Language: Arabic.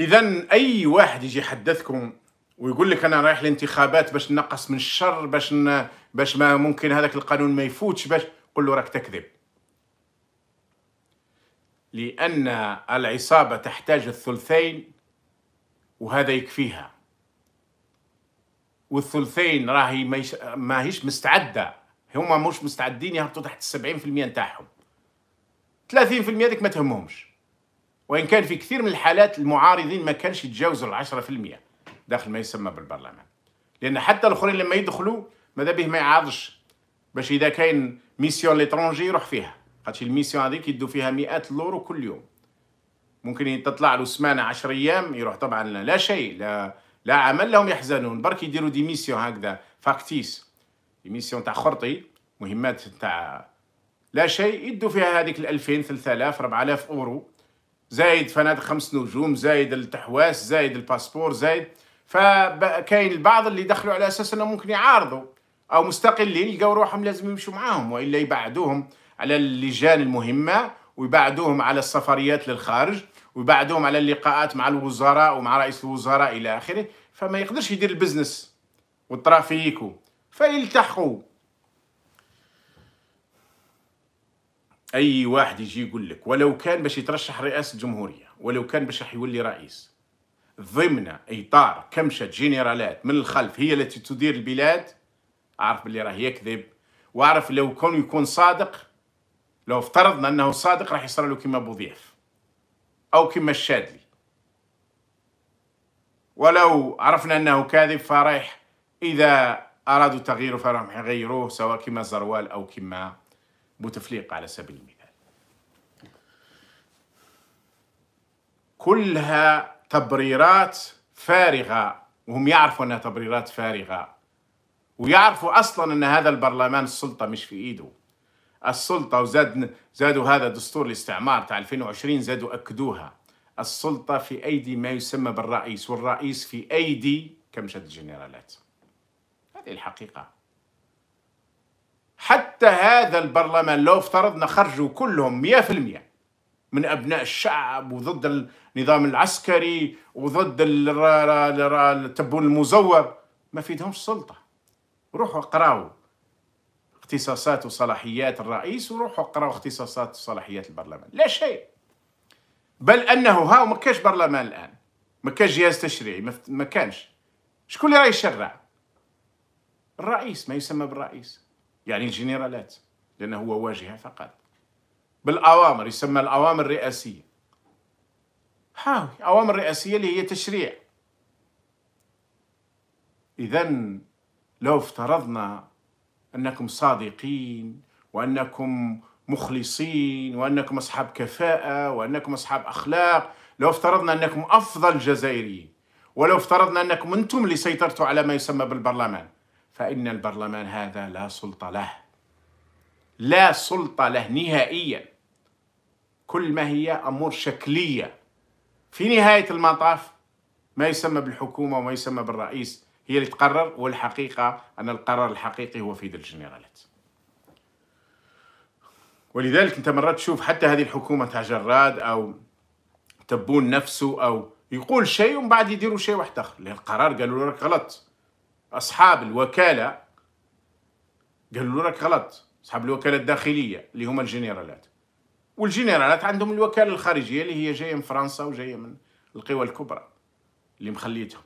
اذا اي واحد يجي يحدثكم ويقول لك انا رايح للانتخابات باش نقص من الشر باش ن... باش ما ممكن هذاك القانون ما يفوتش باش قل له راك تكذب لان العصابه تحتاج الثلثين وهذا يكفيها والثلثين راهي ماهيش ماهيش مستعده هما مش مستعدين يهبطوا تحت 70% نتاعهم 30% ديك ما تهمهمش وإن كان في كثير من الحالات المعارضين ما كانش يتجاوزوا العشرة في المية داخل ما يسمى بالبرلمان لأن حتى الآخرين لما يدخلوا ماذا به ما يعارضش باش إذا كاين ميسيون ليترونجي يروح فيها خاطش الميسيون هذيك يدوا فيها مئات اللورو كل يوم ممكن تطلع له سمانة 10 أيام يروح طبعا لا شيء لا لا عمل لهم يحزنون برك يديروا دي ميسيون هكذا فاكتيس ميسيون تاع خرطي مهمات تاع لا شيء يدوا فيها هذيك ال 2000 3000 4000 اورو زايد فنادق خمس نجوم زايد التحواس زايد الباسبور زايد فكاين البعض اللي دخلوا على اساس انهم ممكن يعارضوا او مستقلين يلقاو روحهم لازم يمشوا معاهم والا يبعدوهم على اللجان المهمه ويبعدوهم على السفريات للخارج ويبعدوهم على اللقاءات مع الوزراء ومع رئيس الوزراء الى اخره فما يقدرش يدير البزنس والطرافيكو فيلتحقوا اي واحد يجي يقول لك ولو كان باش يترشح رئاسه الجمهوريه ولو كان باش راح يولي رئيس ضمن اطار كمشه جنرالات من الخلف هي التي تدير البلاد اعرف باللي راه يكذب واعرف لو كان يكون صادق لو افترضنا انه صادق راح يصير له كيما بوضياف او كيما الشادلي ولو عرفنا انه كاذب فرايح اذا ارادوا تغييره فراح يغيروه سواء كيما زروال او كيما بوتفليقه على سبيل المثال كلها تبريرات فارغه وهم يعرفوا انها تبريرات فارغه ويعرفوا اصلا ان هذا البرلمان السلطه مش في ايده السلطه وزاد زادوا هذا دستور الاستعمار تاع 2020 زادوا اكدوها السلطه في ايدي ما يسمى بالرئيس والرئيس في ايدي كمشه الجنرالات هذه الحقيقه حتى هذا البرلمان لو افترضنا خرجوا كلهم 100% من ابناء الشعب وضد النظام العسكري وضد التبون المزور ما فيدهم السلطة روحوا اقراوا اختصاصات وصلاحيات الرئيس وروحوا اقراوا اختصاصات وصلاحيات البرلمان لا شيء بل انه ها ما كاش برلمان الان ما كاش جهاز تشريعي ما كانش شكون اللي راه يشرع الرئيس ما يسمى بالرئيس يعني الجنرالات لأنه هو واجهة فقط بالأوامر يسمى الأوامر الرئاسية هاوي أوامر رئاسية اللي هي تشريع إذا لو افترضنا أنكم صادقين وأنكم مخلصين وأنكم أصحاب كفاءة وأنكم أصحاب أخلاق لو افترضنا أنكم أفضل جزائريين ولو افترضنا أنكم أنتم اللي سيطرتوا على ما يسمى بالبرلمان فإن البرلمان هذا لا سلطة له لا سلطة له نهائيا كل ما هي أمور شكلية في نهاية المطاف ما يسمى بالحكومة وما يسمى بالرئيس هي اللي تقرر والحقيقة أن القرار الحقيقي هو في يد الجنرالات ولذلك أنت مرات تشوف حتى هذه الحكومة تاع جراد أو تبون نفسه أو يقول شيء ومن بعد يديروا شيء واحد آخر لأن القرار قالوا لك غلط اصحاب الوكاله قالوا لك راك غلط اصحاب الوكاله الداخليه اللي هما الجنرالات والجنرالات عندهم الوكاله الخارجيه اللي هي جايه من فرنسا وجايه من القوى الكبرى اللي مخليتهم